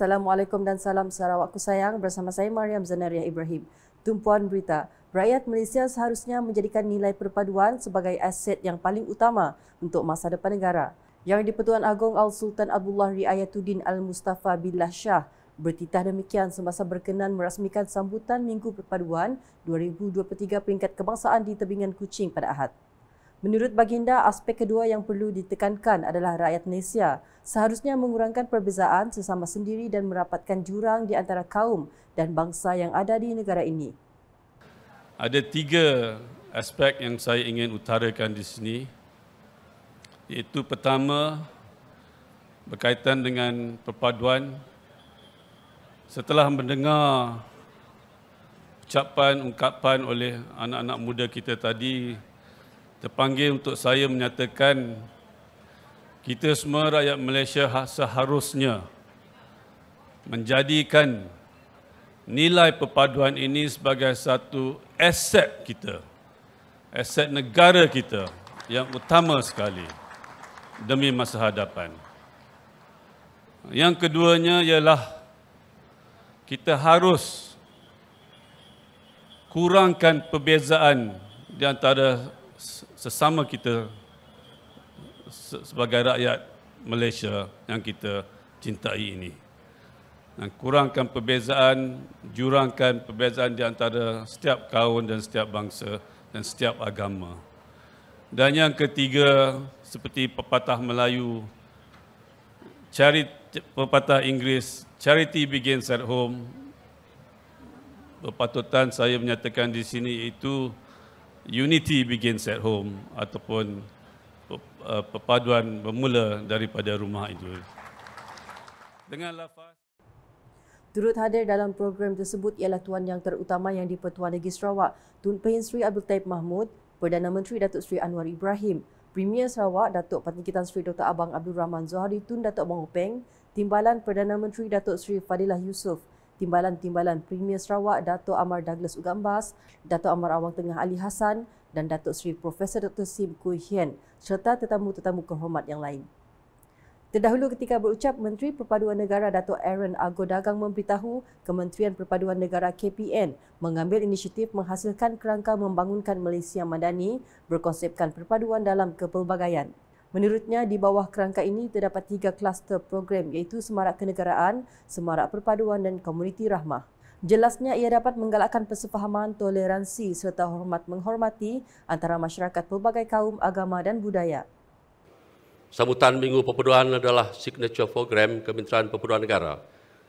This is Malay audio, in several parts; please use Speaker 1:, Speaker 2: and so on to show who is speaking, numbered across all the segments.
Speaker 1: Assalamualaikum dan salam Sarawakku sayang bersama saya Mariam Zanariah Ibrahim. Tumpuan berita, rakyat Malaysia seharusnya menjadikan nilai perpaduan sebagai aset yang paling utama untuk masa depan negara. Yang di-Pertuan Agong Al-Sultan Abdullah Riayatuddin Al-Mustafa Billah Shah bertitah demikian semasa berkenan merasmikan sambutan Minggu Perpaduan 2023 peringkat kebangsaan di Tebingan Kuching pada Ahad. Menurut baginda, aspek kedua yang perlu ditekankan adalah rakyat Malaysia seharusnya mengurangkan perbezaan sesama sendiri dan merapatkan jurang di antara kaum dan bangsa yang ada di negara ini.
Speaker 2: Ada tiga aspek yang saya ingin utarakan di sini. Iaitu pertama, berkaitan dengan perpaduan. Setelah mendengar ucapan-ungkapan oleh anak-anak muda kita tadi terpanggil untuk saya menyatakan kita semua rakyat Malaysia ha- seharusnya menjadikan nilai perpaduan ini sebagai satu aset kita, aset negara kita yang utama sekali demi masa hadapan. Yang keduanya ialah kita harus kurangkan perbezaan di antara sesama kita sebagai rakyat Malaysia yang kita cintai ini. Dan kurangkan perbezaan, jurangkan perbezaan di antara setiap kaum dan setiap bangsa dan setiap agama. Dan yang ketiga, seperti pepatah Melayu, cari pepatah Inggeris, charity begins at home. Berpatutan saya menyatakan di sini itu unity begins at home ataupun uh, perpaduan bermula daripada rumah itu. Dengan lafaz
Speaker 1: Turut hadir dalam program tersebut ialah Tuan Yang Terutama Yang di-Pertua Negeri Sarawak, Tun Pahin Sri Abdul Taib Mahmud, Perdana Menteri Datuk Sri Anwar Ibrahim, Premier Sarawak Datuk Patikitan Sri Dr. Abang Abdul Rahman Zohari Tun Datuk Mahupeng, Timbalan Perdana Menteri Datuk Sri Fadilah Yusof, timbalan-timbalan Premier Sarawak Dato' Amar Douglas Ugambas, Dato' Amar Awang Tengah Ali Hassan dan Dato' Sri Profesor Dr. Sim Kui Hien serta tetamu-tetamu kehormat yang lain. Terdahulu ketika berucap, Menteri Perpaduan Negara Dato' Aaron Ago Dagang memberitahu Kementerian Perpaduan Negara KPN mengambil inisiatif menghasilkan kerangka membangunkan Malaysia Madani berkonsepkan perpaduan dalam kepelbagaian. Menurutnya, di bawah kerangka ini terdapat tiga kluster program iaitu Semarak Kenegaraan, Semarak Perpaduan dan Komuniti Rahmah. Jelasnya ia dapat menggalakkan persefahaman toleransi serta hormat menghormati antara masyarakat pelbagai kaum, agama dan budaya.
Speaker 2: Sambutan Minggu Perpaduan adalah signature program Kementerian Perpaduan Negara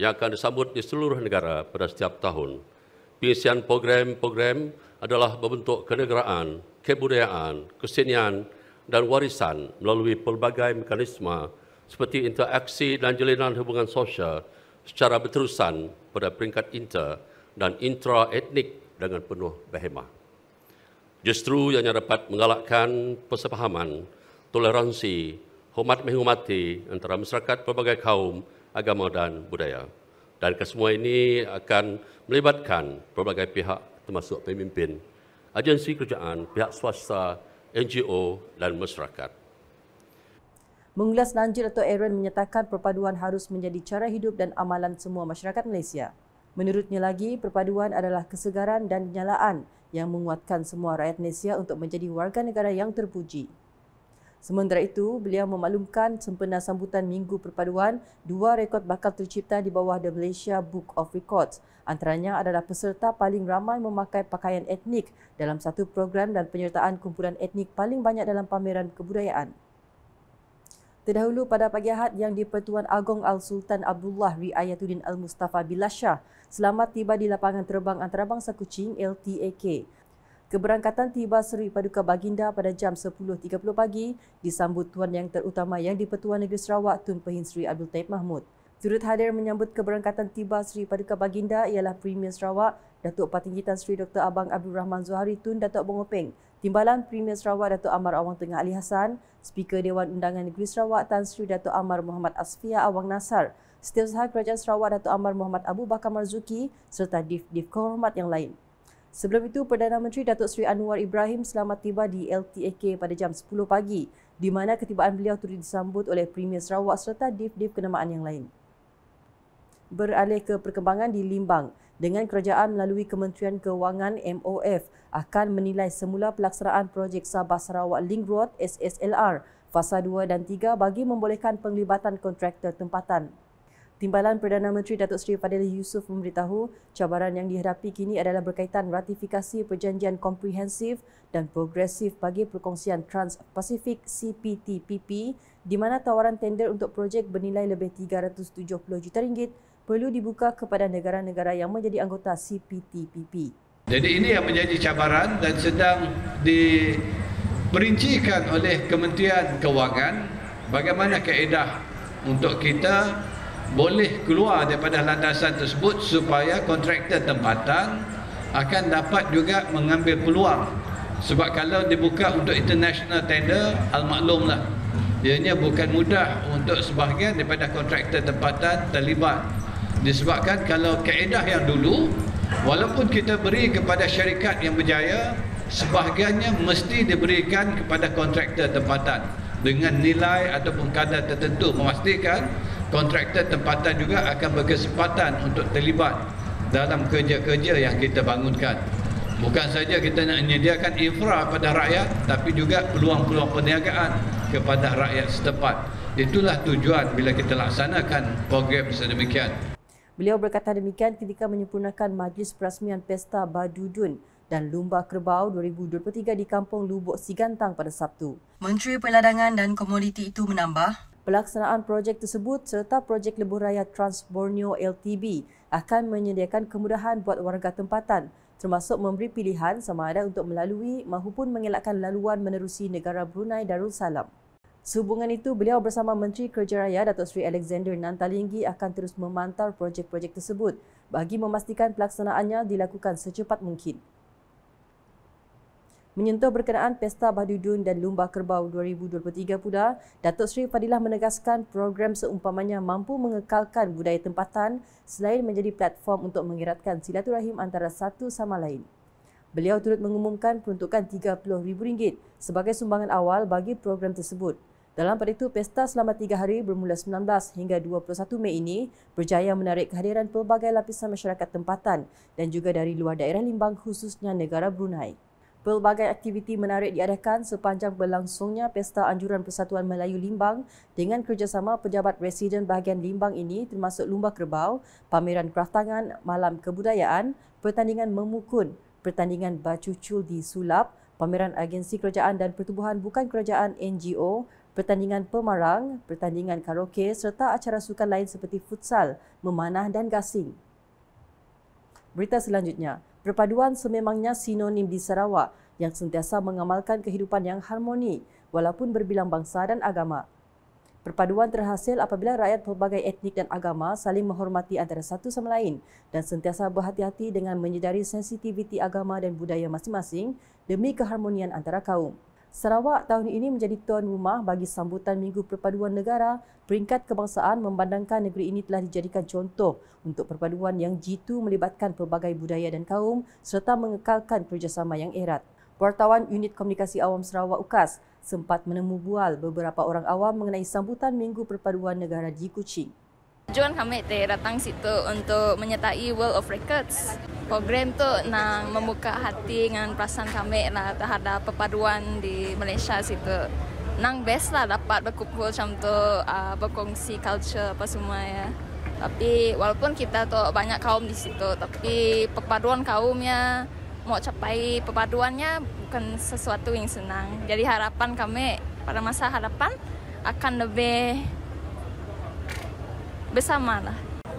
Speaker 2: yang akan disambut di seluruh negara pada setiap tahun. Pengisian program-program adalah berbentuk kenegaraan, kebudayaan, kesenian, dan warisan melalui pelbagai mekanisme seperti interaksi dan jalinan hubungan sosial secara berterusan pada peringkat inter dan intra etnik dengan penuh behemah. Justru yang dapat menggalakkan persepahaman, toleransi, hormat menghormati antara masyarakat pelbagai kaum, agama dan budaya. Dan kesemua ini akan melibatkan pelbagai pihak termasuk pemimpin, agensi kerjaan, pihak swasta, NGO dan masyarakat.
Speaker 1: Mengulas lanjut atau Aaron menyatakan perpaduan harus menjadi cara hidup dan amalan semua masyarakat Malaysia. Menurutnya lagi, perpaduan adalah kesegaran dan kenyalaan yang menguatkan semua rakyat Malaysia untuk menjadi warga negara yang terpuji. Sementara itu, beliau memaklumkan sempena sambutan Minggu Perpaduan, dua rekod bakal tercipta di bawah The Malaysia Book of Records. Antaranya adalah peserta paling ramai memakai pakaian etnik dalam satu program dan penyertaan kumpulan etnik paling banyak dalam pameran kebudayaan. Terdahulu pada pagi Ahad yang di Pertuan Agong Al-Sultan Abdullah Riayatuddin Al-Mustafa Bilashah selamat tiba di lapangan terbang antarabangsa Kuching LTAK. Keberangkatan tiba Seri Paduka Baginda pada jam 10.30 pagi disambut Tuan Yang Terutama Yang di-Pertuan Negeri Sarawak Tun Perhin Seri Abdul Taib Mahmud. Turut hadir menyambut keberangkatan tiba Seri Paduka Baginda ialah Premier Sarawak Datuk Patinggitan Seri Dr. Abang Abdul Rahman Zuhari Tun Datuk Bongo Peng, Timbalan Premier Sarawak Datuk Amar Awang Tengah Ali Hassan, Speaker Dewan Undangan Negeri Sarawak Tan Sri Datuk Amar Muhammad Asfia Awang Nasar, Setiausaha Kerajaan Sarawak Datuk Amar Muhammad Abu Bakar Marzuki serta div-div kehormat yang lain. Sebelum itu, Perdana Menteri Datuk Seri Anwar Ibrahim selamat tiba di LTAK pada jam 10 pagi di mana ketibaan beliau turut disambut oleh Premier Sarawak serta div-div kenamaan yang lain. Beralih ke perkembangan di Limbang, dengan kerajaan melalui Kementerian Kewangan MOF akan menilai semula pelaksanaan projek Sabah Sarawak Link Road SSLR fasa 2 dan 3 bagi membolehkan penglibatan kontraktor tempatan Timbalan Perdana Menteri Datuk Seri Fadil Yusuf memberitahu cabaran yang dihadapi kini adalah berkaitan ratifikasi perjanjian komprehensif dan progresif bagi perkongsian Trans-Pacific CPTPP di mana tawaran tender untuk projek bernilai lebih 370 juta ringgit perlu dibuka kepada negara-negara yang menjadi anggota CPTPP.
Speaker 3: Jadi ini yang menjadi cabaran dan sedang diperincikan oleh Kementerian Kewangan bagaimana kaedah untuk kita boleh keluar daripada landasan tersebut supaya kontraktor tempatan akan dapat juga mengambil peluang sebab kalau dibuka untuk international tender almaklumlah ianya bukan mudah untuk sebahagian daripada kontraktor tempatan terlibat disebabkan kalau kaedah yang dulu walaupun kita beri kepada syarikat yang berjaya sebahagiannya mesti diberikan kepada kontraktor tempatan dengan nilai ataupun kadar tertentu memastikan kontraktor tempatan juga akan berkesempatan untuk terlibat dalam kerja-kerja yang kita bangunkan. Bukan saja kita nak menyediakan infra kepada rakyat tapi juga peluang-peluang perniagaan kepada rakyat setempat. Itulah tujuan bila kita laksanakan program sedemikian.
Speaker 1: Beliau berkata demikian ketika menyempurnakan majlis perasmian Pesta Badudun dan Lumba Kerbau 2023 di Kampung Lubuk Sigantang pada Sabtu. Menteri Perladangan dan Komoditi itu menambah, pelaksanaan projek tersebut serta projek lebuh raya Trans Borneo LTB akan menyediakan kemudahan buat warga tempatan termasuk memberi pilihan sama ada untuk melalui maupun mengelakkan laluan menerusi negara Brunei Darussalam. Sehubungan itu, beliau bersama Menteri Kerja Raya Datuk Sri Alexander Nantalinggi akan terus memantau projek-projek tersebut bagi memastikan pelaksanaannya dilakukan secepat mungkin. Menyentuh berkenaan Pesta Bahadudun dan Lumba Kerbau 2023 pula, Datuk Seri Fadilah menegaskan program seumpamanya mampu mengekalkan budaya tempatan selain menjadi platform untuk mengeratkan silaturahim antara satu sama lain. Beliau turut mengumumkan peruntukan RM30,000 sebagai sumbangan awal bagi program tersebut. Dalam pada itu, pesta selama tiga hari bermula 19 hingga 21 Mei ini berjaya menarik kehadiran pelbagai lapisan masyarakat tempatan dan juga dari luar daerah Limbang khususnya negara Brunei. Pelbagai aktiviti menarik diadakan sepanjang berlangsungnya Pesta Anjuran Persatuan Melayu Limbang dengan kerjasama pejabat residen bahagian Limbang ini termasuk Lumba Kerbau, Pameran Kraftangan, Malam Kebudayaan, Pertandingan Memukun, Pertandingan Bacucul di Sulap, Pameran Agensi Kerajaan dan Pertubuhan Bukan Kerajaan NGO, Pertandingan Pemarang, Pertandingan Karaoke serta acara sukan lain seperti futsal, memanah dan gasing. Berita selanjutnya, Perpaduan sememangnya sinonim di Sarawak yang sentiasa mengamalkan kehidupan yang harmoni walaupun berbilang bangsa dan agama. Perpaduan terhasil apabila rakyat pelbagai etnik dan agama saling menghormati antara satu sama lain dan sentiasa berhati-hati dengan menyedari sensitiviti agama dan budaya masing-masing demi keharmonian antara kaum. Sarawak tahun ini menjadi tuan rumah bagi sambutan Minggu Perpaduan Negara. Peringkat kebangsaan membandangkan negeri ini telah dijadikan contoh untuk perpaduan yang jitu melibatkan pelbagai budaya dan kaum serta mengekalkan kerjasama yang erat. Wartawan Unit Komunikasi Awam Sarawak UKAS sempat menemu bual beberapa orang awam mengenai sambutan Minggu Perpaduan Negara di Kuching. Tujuan kami te datang situ untuk menyertai World of Records. Program tu nang membuka hati dengan perasaan kami lah terhadap perpaduan di Malaysia situ. Nang best lah dapat berkumpul macam tu, uh, berkongsi culture apa semua ya. Tapi walaupun kita tu banyak kaum di situ, tapi perpaduan kaumnya mau capai perpaduannya bukan sesuatu yang senang. Jadi harapan kami pada masa hadapan akan lebih bersama lah.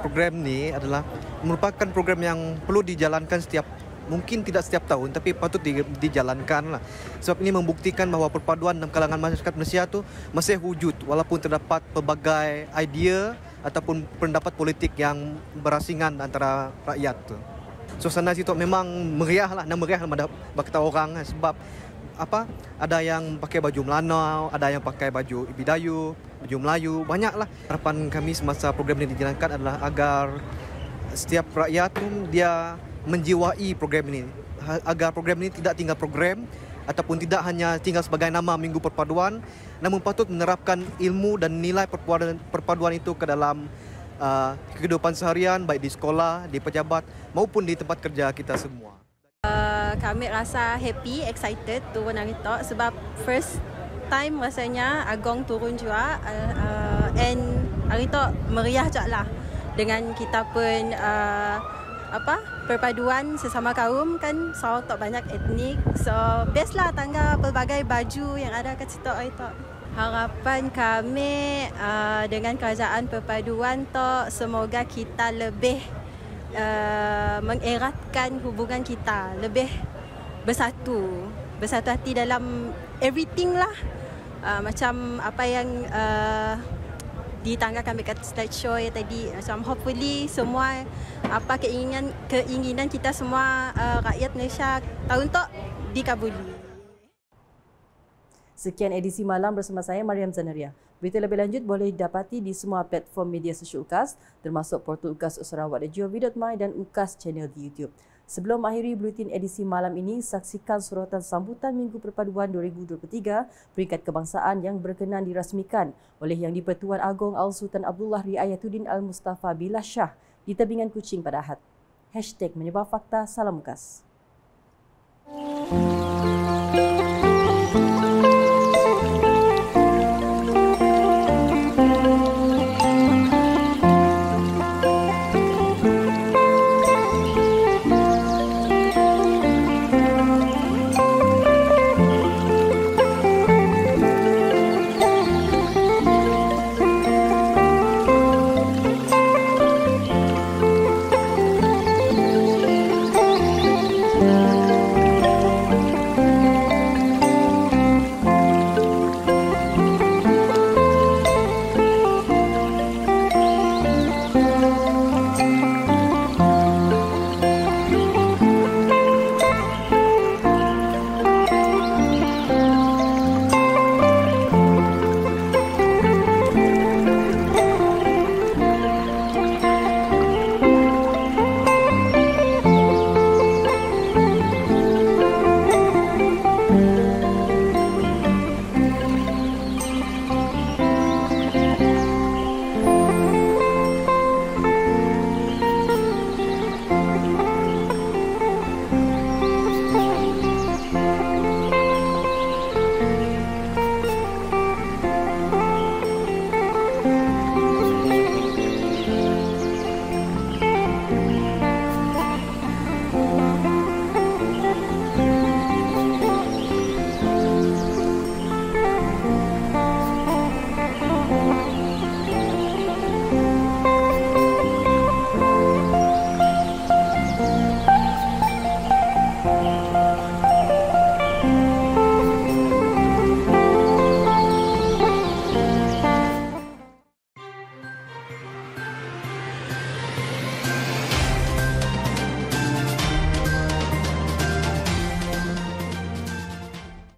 Speaker 1: Program ni adalah merupakan program yang perlu dijalankan setiap mungkin tidak setiap tahun tapi patut di, dijalankan lah. Sebab ini membuktikan bahawa perpaduan dalam kalangan masyarakat Malaysia tu masih wujud walaupun terdapat pelbagai idea ataupun pendapat politik yang berasingan antara rakyat tu. Suasana situ memang meriah lah, nak meriah lah pada orang kan, sebab apa ada yang pakai baju Melano ada yang pakai baju bidayu baju melayu banyaklah harapan kami semasa program ini dijalankan adalah agar setiap rakyat pun dia menjiwai program ini ha, agar program ini tidak tinggal program ataupun tidak hanya tinggal sebagai nama minggu perpaduan namun patut menerapkan ilmu dan nilai perpaduan, perpaduan itu ke dalam uh, kehidupan seharian baik di sekolah di pejabat maupun di tempat kerja kita semua uh... Eh, kami rasa happy, excited turun hari tu sebab first time rasanya Agong turun juga uh, uh, and hari tu meriah je lah dengan kita pun uh, apa perpaduan sesama kaum kan so tak banyak etnik so best lah tangga pelbagai baju yang ada kat situ hari tu. Harapan kami uh, dengan kerajaan perpaduan tu semoga kita lebih uh, mengeratkan hubungan kita lebih bersatu bersatu hati dalam everything lah uh, macam apa yang uh, kami kat stage show ya tadi macam hopefully semua apa keinginan keinginan kita semua uh, rakyat Malaysia tahun tu dikabuli Sekian edisi malam bersama saya Mariam Zanaria. Berita lebih lanjut boleh dapati di semua platform media sosial UKAS termasuk portal UKAS Sarawak dan Geo.my dan UKAS channel di YouTube. Sebelum akhiri bulletin edisi malam ini, saksikan sorotan sambutan Minggu Perpaduan 2023 peringkat kebangsaan yang berkenan dirasmikan oleh Yang di-Pertuan Agong Al-Sultan Abdullah Riayatuddin Al-Mustafa Bila Shah di Tebingan Kucing pada Ahad. Hashtag menyebar fakta, salam UKAS. Mm-hmm.